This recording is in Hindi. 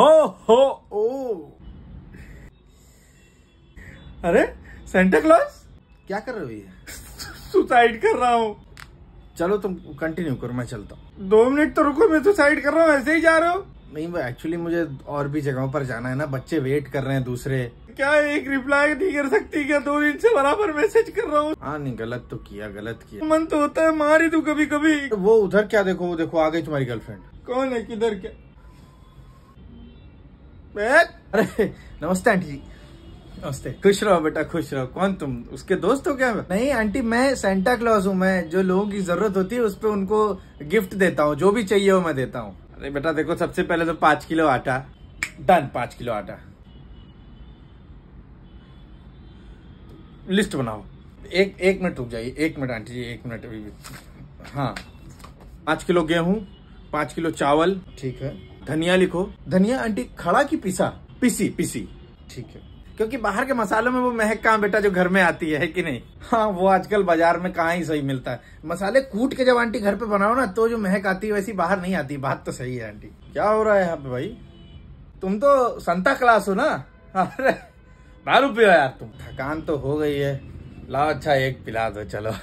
हो हो ओ अरे सेंटा क्लॉज क्या कर रहे हो ये सुसाइड कर रहा हूँ चलो तुम कंटिन्यू करो मैं चलता हूँ दो मिनट तो रुको मैं सुसाइड कर रहा हूँ ऐसे ही जा रहा हूँ नहीं भाई एक्चुअली मुझे और भी जगहों पर जाना है ना बच्चे वेट कर रहे हैं दूसरे क्या एक रिप्लाई नहीं कर सकती क्या दो दिन से बराबर मैसेज कर रहा हूँ हाँ नहीं गलत तो किया गलत किया मन तो होता है मारी तू कभी कभी तो वो उधर क्या देखो वो देखो आ गई तुम्हारी गर्लफ्रेंड कौन है किधर क्या अरे नमस्ते आंटी जी नमस्ते खुश रहो बेटा खुश रहो कौन तुम उसके दोस्त हो क्या नहीं आंटी मैं सेंटा क्लॉज हूँ मैं जो लोगों की जरूरत होती है उस पर उनको गिफ्ट देता हूँ जो भी चाहिए वो मैं देता हूँ अरे बेटा देखो सबसे पहले तो पाँच किलो आटा डन पाँच किलो आटा लिस्ट बनाओ एक एक मिनट रुक जाइए एक मिनट आंटी जी एक मिनट अभी हाँ पाँच किलो गेहूँ पाँच किलो चावल ठीक है धनिया लिखो धनिया आंटी खड़ा की पिसा पिसी पिसी ठीक है क्योंकि बाहर के मसालों में वो महक कहाँ बेटा जो घर में आती है, है कि नहीं हाँ वो आजकल बाजार में कहा ही सही मिलता है मसाले कूट के जब आंटी घर पे बनाओ ना तो जो महक आती है वैसी बाहर नहीं आती बात तो सही है आंटी क्या हो रहा है यहाँ पे भाई तुम तो संता क्लास हो ना अरे दारू पियो यार तुम थकान तो हो गई है लाओ अच्छा एक पिला दो चलो